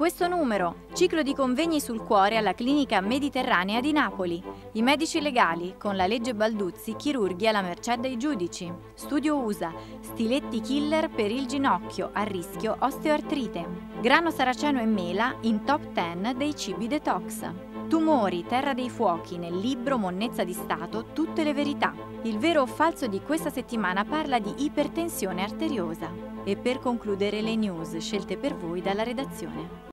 questo numero, ciclo di convegni sul cuore alla Clinica Mediterranea di Napoli, i medici legali, con la legge Balduzzi, chirurghi alla mercé dei giudici, studio USA, stiletti killer per il ginocchio, a rischio osteoartrite, grano saraceno e mela in top 10 dei cibi detox. Tumori, Terra dei Fuochi, nel libro Monnezza di Stato, tutte le verità. Il vero o falso di questa settimana parla di ipertensione arteriosa. E per concludere le news scelte per voi dalla redazione.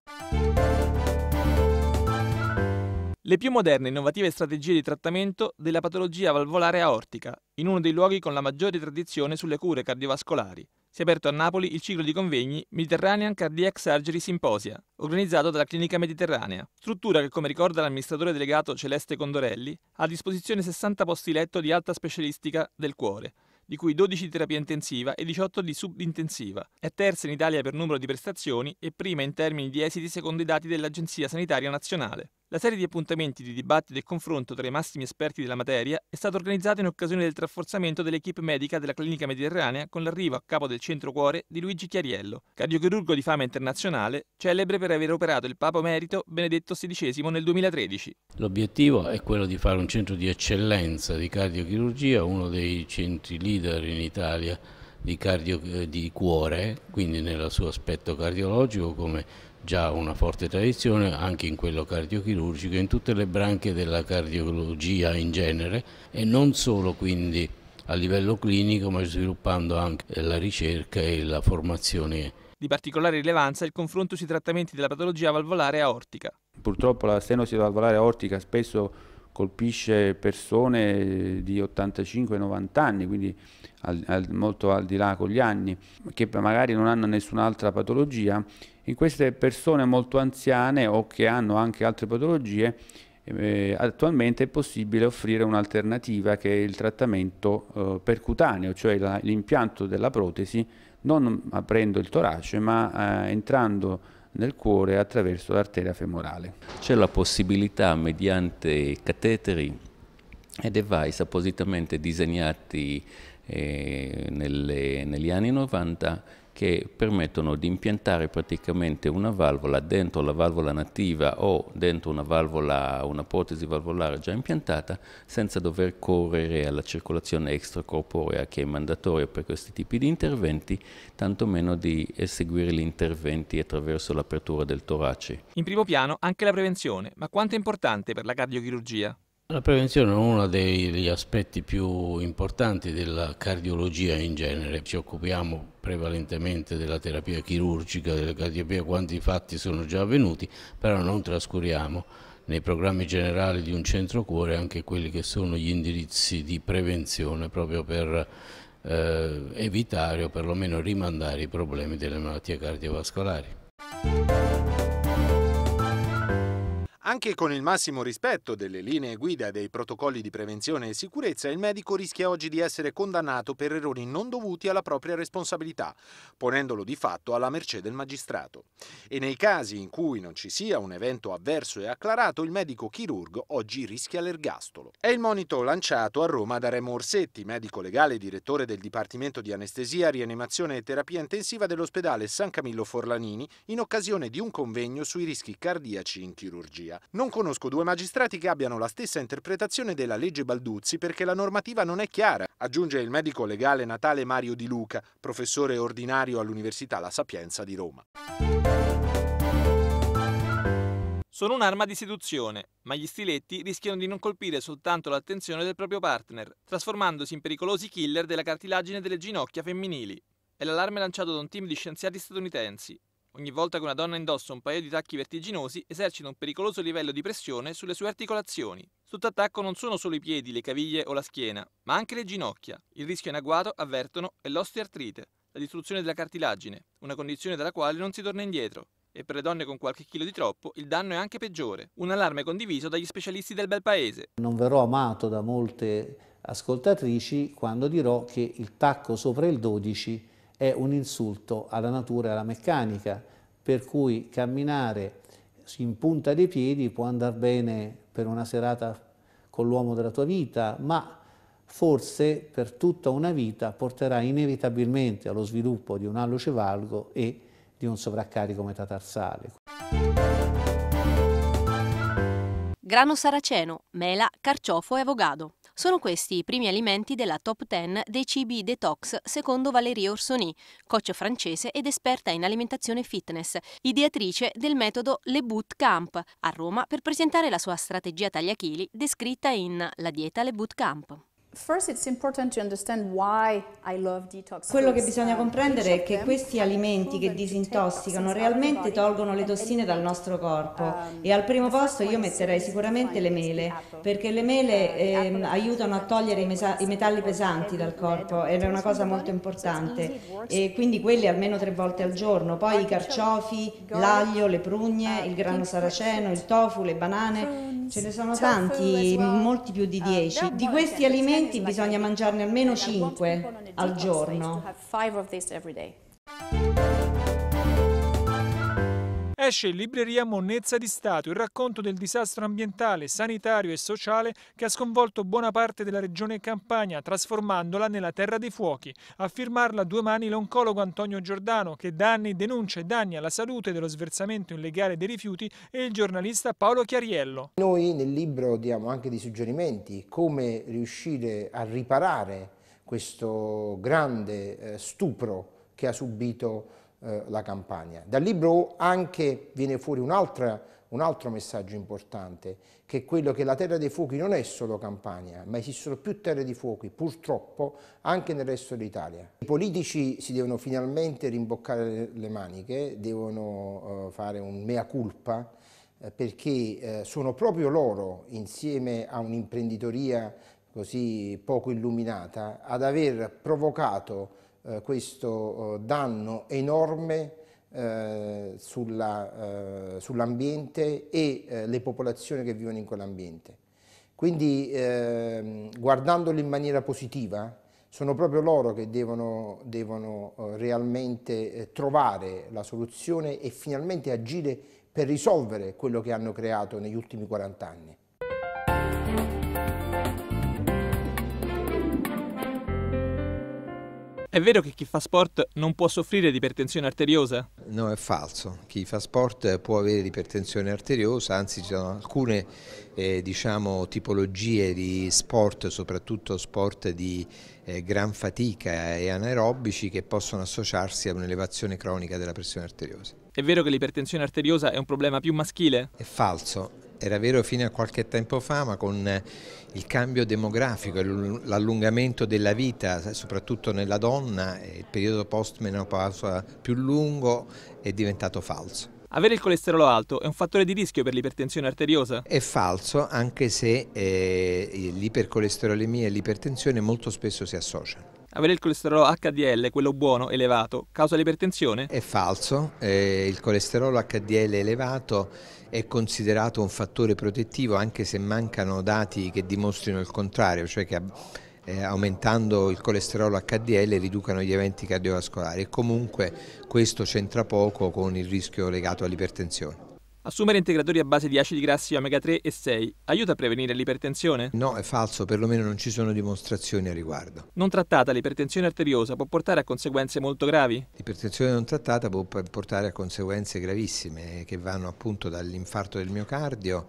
le più moderne e innovative strategie di trattamento della patologia valvolare aortica, in uno dei luoghi con la maggiore tradizione sulle cure cardiovascolari. Si è aperto a Napoli il ciclo di convegni Mediterranean Cardiac Surgery Symposia, organizzato dalla Clinica Mediterranea, struttura che, come ricorda l'amministratore delegato Celeste Condorelli, ha a disposizione 60 posti letto di alta specialistica del cuore, di cui 12 di terapia intensiva e 18 di subintensiva. È terza in Italia per numero di prestazioni e prima in termini di esiti secondo i dati dell'Agenzia Sanitaria Nazionale. La serie di appuntamenti di dibattito e confronto tra i massimi esperti della materia è stata organizzata in occasione del rafforzamento dell'equipe medica della Clinica Mediterranea con l'arrivo a capo del centro cuore di Luigi Chiariello, cardiochirurgo di fama internazionale, celebre per aver operato il Papa Merito Benedetto XVI nel 2013. L'obiettivo è quello di fare un centro di eccellenza di cardiochirurgia, uno dei centri leader in Italia di, cardio, eh, di cuore, quindi nel suo aspetto cardiologico come già una forte tradizione anche in quello cardiochirurgico, in tutte le branche della cardiologia in genere e non solo quindi a livello clinico ma sviluppando anche la ricerca e la formazione. Di particolare rilevanza il confronto sui trattamenti della patologia valvolare aortica. Purtroppo la stenosi valvolare aortica spesso colpisce persone eh, di 85-90 anni, quindi al, al, molto al di là con gli anni, che magari non hanno nessun'altra patologia. In queste persone molto anziane o che hanno anche altre patologie, eh, attualmente è possibile offrire un'alternativa che è il trattamento eh, percutaneo, cioè l'impianto della protesi, non aprendo il torace ma eh, entrando nel cuore attraverso l'arteria femorale. C'è la possibilità mediante cateteri e device appositamente disegnati eh, nelle, negli anni 90 che permettono di impiantare praticamente una valvola dentro la valvola nativa o dentro una valvola, una protesi valvolare già impiantata senza dover correre alla circolazione extracorporea che è mandatoria per questi tipi di interventi, tantomeno di eseguire gli interventi attraverso l'apertura del torace. In primo piano anche la prevenzione, ma quanto è importante per la cardiochirurgia? La prevenzione è uno degli aspetti più importanti della cardiologia in genere. Ci occupiamo prevalentemente della terapia chirurgica, della terapia quanti fatti sono già avvenuti, però non trascuriamo nei programmi generali di un centro cuore anche quelli che sono gli indirizzi di prevenzione proprio per eh, evitare o perlomeno rimandare i problemi delle malattie cardiovascolari. Anche con il massimo rispetto delle linee guida e dei protocolli di prevenzione e sicurezza, il medico rischia oggi di essere condannato per errori non dovuti alla propria responsabilità, ponendolo di fatto alla mercé del magistrato. E nei casi in cui non ci sia un evento avverso e acclarato, il medico chirurgo oggi rischia l'ergastolo. È il monito lanciato a Roma da Remo Orsetti, medico legale e direttore del Dipartimento di Anestesia, Rianimazione e Terapia Intensiva dell'ospedale San Camillo Forlanini, in occasione di un convegno sui rischi cardiaci in chirurgia. Repubblica. Non conosco due magistrati che abbiano la stessa interpretazione della legge Balduzzi perché la normativa non è chiara, aggiunge il medico legale natale Mario Di Luca, professore ordinario all'Università La Sapienza di Roma. Sono un'arma di seduzione, ma gli stiletti rischiano di non colpire soltanto l'attenzione del proprio partner, trasformandosi in pericolosi killer della cartilagine delle ginocchia femminili. È l'allarme lanciato da un team di scienziati statunitensi, Ogni volta che una donna indossa un paio di tacchi vertiginosi esercita un pericoloso livello di pressione sulle sue articolazioni. Sotto attacco non sono solo i piedi, le caviglie o la schiena, ma anche le ginocchia. Il rischio in agguato, avvertono, è l'osteartrite, la distruzione della cartilagine, una condizione dalla quale non si torna indietro. E per le donne con qualche chilo di troppo il danno è anche peggiore. Un allarme condiviso dagli specialisti del bel paese. Non verrò amato da molte ascoltatrici quando dirò che il tacco sopra il 12 è un insulto alla natura e alla meccanica, per cui camminare in punta dei piedi può andare bene per una serata con l'uomo della tua vita, ma forse per tutta una vita porterà inevitabilmente allo sviluppo di un valgo e di un sovraccarico metatarsale. Grano saraceno, mela, carciofo e avogado. Sono questi i primi alimenti della top 10 dei cibi detox secondo Valérie Orsoni, coach francese ed esperta in alimentazione fitness, ideatrice del metodo Le Boot Camp a Roma per presentare la sua strategia tagliachili descritta in La dieta Le Boot Camp. Quello che bisogna uh, comprendere è che questi alimenti che disintossicano realmente tolgono le tossine dal nostro corpo um, e al primo posto io metterei sicuramente le mele perché le mele eh, aiutano a togliere i, i, metalli pesanti dal corpo ed è una cosa molto importante e quindi quelle almeno tre volte al giorno, poi i carciofi, l'aglio, le prugne, uh, il grano saraceno, il tofu, le banane Ce ne sono tanti, molti più di 10. Ah, di questi alimenti bisogna mangiarne almeno 5 al giorno. Esce in libreria Monnezza di Stato, il racconto del disastro ambientale, sanitario e sociale che ha sconvolto buona parte della regione Campania, trasformandola nella terra dei fuochi. A firmarla a due mani l'oncologo Antonio Giordano, che da anni denuncia e danni alla salute dello sversamento illegale dei rifiuti, e il giornalista Paolo Chiariello. Noi nel libro diamo anche dei suggerimenti come riuscire a riparare questo grande eh, stupro che ha subito eh, la campagna. Dal libro anche viene fuori un, un altro messaggio importante, che è quello che la terra dei fuochi non è solo Campania, ma esistono più terre di fuochi, purtroppo, anche nel resto d'Italia. I politici si devono finalmente rimboccare le maniche, devono eh, fare un mea culpa, eh, perché sono proprio loro, insieme a un'imprenditoria così poco illuminata, ad aver provocato eh, questo eh, danno enorme eh, eh, sull'ambiente sull e le popolazioni che vivono in quell'ambiente. Quindi ehm, guardandoli in maniera positiva, sono proprio loro che devono, devono realmente trovare la soluzione e finalmente agire per risolvere quello che hanno creato negli ultimi 40 anni. È vero che chi fa sport non può soffrire di ipertensione arteriosa? No, è falso. Chi fa sport può avere ipertensione arteriosa, anzi ci sono alcune eh, diciamo, tipologie di sport, soprattutto sport di eh, gran fatica e anaerobici che possono associarsi a un'elevazione cronica della pressione arteriosa. È vero che l'ipertensione arteriosa è un problema più maschile? È falso era vero fino a qualche tempo fa, ma con eh, il cambio demografico e l'allungamento della vita, soprattutto nella donna, eh, il periodo postmenopausa più lungo è diventato falso. Avere il colesterolo alto è un fattore di rischio per l'ipertensione arteriosa? È falso, anche se eh, l'ipercolesterolemia e l'ipertensione molto spesso si associano. Avere il colesterolo HDL, quello buono, elevato, causa l'ipertensione? È falso, eh, il colesterolo HDL elevato è considerato un fattore protettivo anche se mancano dati che dimostrino il contrario, cioè che eh, aumentando il colesterolo HDL riducano gli eventi cardiovascolari e comunque questo c'entra poco con il rischio legato all'ipertensione. Assumere integratori a base di acidi grassi omega 3 e 6 aiuta a prevenire l'ipertensione? No, è falso, perlomeno non ci sono dimostrazioni a riguardo. Non trattata l'ipertensione arteriosa può portare a conseguenze molto gravi? L'ipertensione non trattata può portare a conseguenze gravissime che vanno appunto dall'infarto del miocardio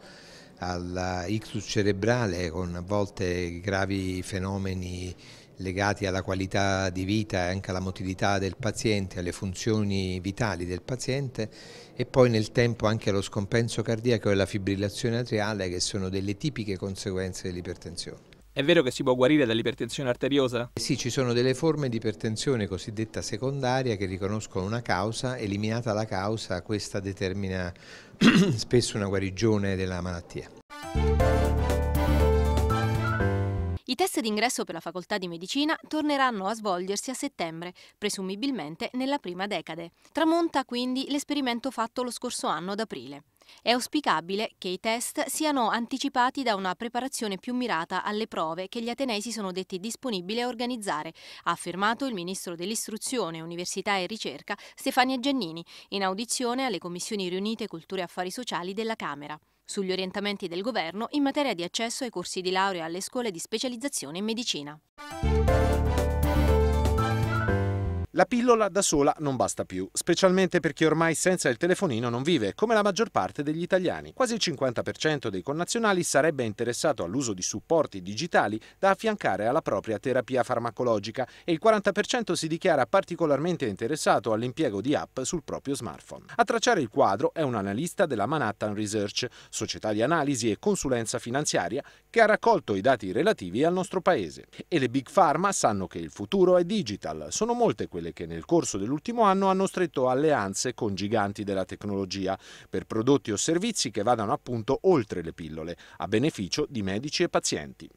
all'ictus cerebrale con a volte gravi fenomeni legati alla qualità di vita e anche alla motilità del paziente, alle funzioni vitali del paziente e poi nel tempo anche allo scompenso cardiaco e alla fibrillazione atriale che sono delle tipiche conseguenze dell'ipertensione. È vero che si può guarire dall'ipertensione arteriosa? Eh sì, ci sono delle forme di ipertensione cosiddetta secondaria che riconoscono una causa, eliminata la causa questa determina spesso una guarigione della malattia. I test d'ingresso per la facoltà di medicina torneranno a svolgersi a settembre, presumibilmente nella prima decade. Tramonta quindi l'esperimento fatto lo scorso anno ad aprile. È auspicabile che i test siano anticipati da una preparazione più mirata alle prove che gli Atenei si sono detti disponibili a organizzare, ha affermato il ministro dell'Istruzione, Università e Ricerca Stefania Giannini in audizione alle commissioni riunite Cultura e Affari Sociali della Camera sugli orientamenti del governo in materia di accesso ai corsi di laurea alle scuole di specializzazione in medicina. La pillola da sola non basta più, specialmente per chi ormai senza il telefonino non vive, come la maggior parte degli italiani. Quasi il 50% dei connazionali sarebbe interessato all'uso di supporti digitali da affiancare alla propria terapia farmacologica e il 40% si dichiara particolarmente interessato all'impiego di app sul proprio smartphone. A tracciare il quadro è un analista della Manhattan Research, società di analisi e consulenza finanziaria, che ha raccolto i dati relativi al nostro paese. E le big pharma sanno che il futuro è digital, sono molte quelle quelle che nel corso dell'ultimo anno hanno stretto alleanze con giganti della tecnologia per prodotti o servizi che vadano appunto oltre le pillole, a beneficio di medici e pazienti.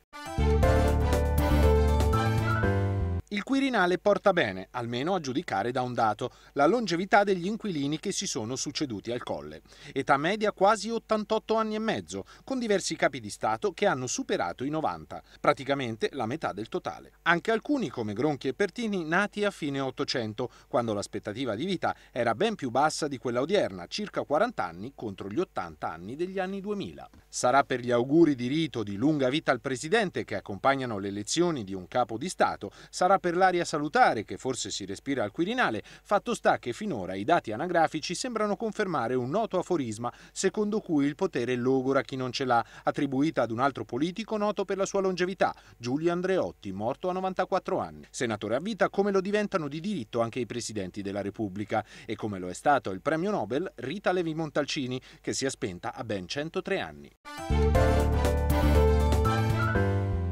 Il Quirinale porta bene, almeno a giudicare da un dato, la longevità degli inquilini che si sono succeduti al Colle. Età media quasi 88 anni e mezzo, con diversi capi di Stato che hanno superato i 90, praticamente la metà del totale. Anche alcuni, come Gronchi e Pertini, nati a fine 800, quando l'aspettativa di vita era ben più bassa di quella odierna, circa 40 anni contro gli 80 anni degli anni 2000. Sarà per gli auguri di rito di lunga vita al Presidente che accompagnano le elezioni di un capo di Stato, sarà per per l'aria salutare che forse si respira al Quirinale, fatto sta che finora i dati anagrafici sembrano confermare un noto aforisma secondo cui il potere logora chi non ce l'ha, attribuita ad un altro politico noto per la sua longevità, Giulio Andreotti, morto a 94 anni. Senatore a vita come lo diventano di diritto anche i presidenti della Repubblica e come lo è stato il premio Nobel Rita Levi Montalcini, che si è spenta a ben 103 anni.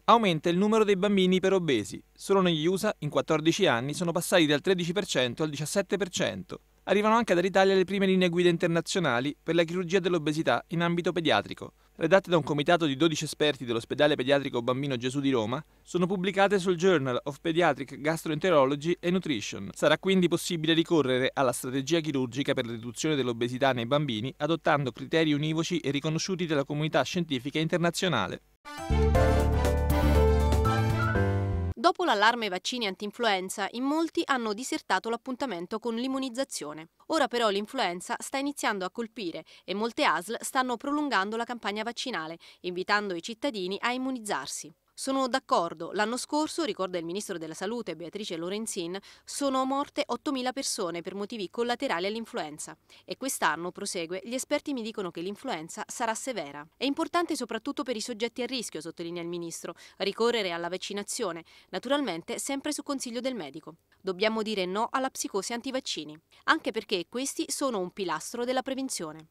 Aumenta il numero dei bambini per obesi. Solo negli USA, in 14 anni, sono passati dal 13% al 17%. Arrivano anche dall'Italia le prime linee guida internazionali per la chirurgia dell'obesità in ambito pediatrico. Redatte da un comitato di 12 esperti dell'ospedale pediatrico Bambino Gesù di Roma, sono pubblicate sul Journal of Pediatric Gastroenterology and Nutrition. Sarà quindi possibile ricorrere alla strategia chirurgica per la riduzione dell'obesità nei bambini adottando criteri univoci e riconosciuti dalla comunità scientifica internazionale. Dopo l'allarme vaccini antinfluenza, in molti hanno disertato l'appuntamento con l'immunizzazione. Ora però l'influenza sta iniziando a colpire e molte ASL stanno prolungando la campagna vaccinale, invitando i cittadini a immunizzarsi. Sono d'accordo, l'anno scorso, ricorda il Ministro della Salute Beatrice Lorenzin, sono morte 8.000 persone per motivi collaterali all'influenza e quest'anno, prosegue, gli esperti mi dicono che l'influenza sarà severa. È importante soprattutto per i soggetti a rischio, sottolinea il Ministro, ricorrere alla vaccinazione, naturalmente sempre su consiglio del medico. Dobbiamo dire no alla psicosi antivaccini, anche perché questi sono un pilastro della prevenzione.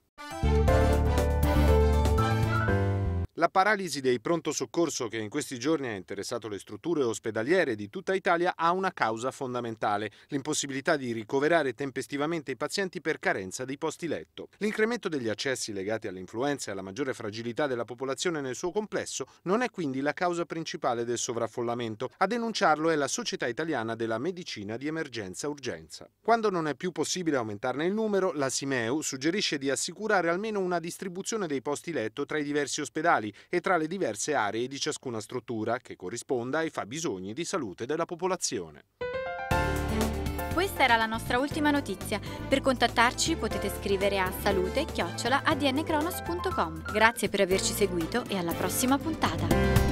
La paralisi dei pronto soccorso che in questi giorni ha interessato le strutture ospedaliere di tutta Italia ha una causa fondamentale, l'impossibilità di ricoverare tempestivamente i pazienti per carenza dei posti letto. L'incremento degli accessi legati all'influenza e alla maggiore fragilità della popolazione nel suo complesso non è quindi la causa principale del sovraffollamento. A denunciarlo è la Società Italiana della Medicina di Emergenza Urgenza. Quando non è più possibile aumentarne il numero, la Simeu suggerisce di assicurare almeno una distribuzione dei posti letto tra i diversi ospedali locali e tra le diverse aree di ciascuna struttura che corrisponda ai fabbisogni di salute della popolazione. Questa era la nostra ultima notizia. Per contattarci potete scrivere a salute-adncronos.com. Grazie per averci seguito e alla prossima puntata.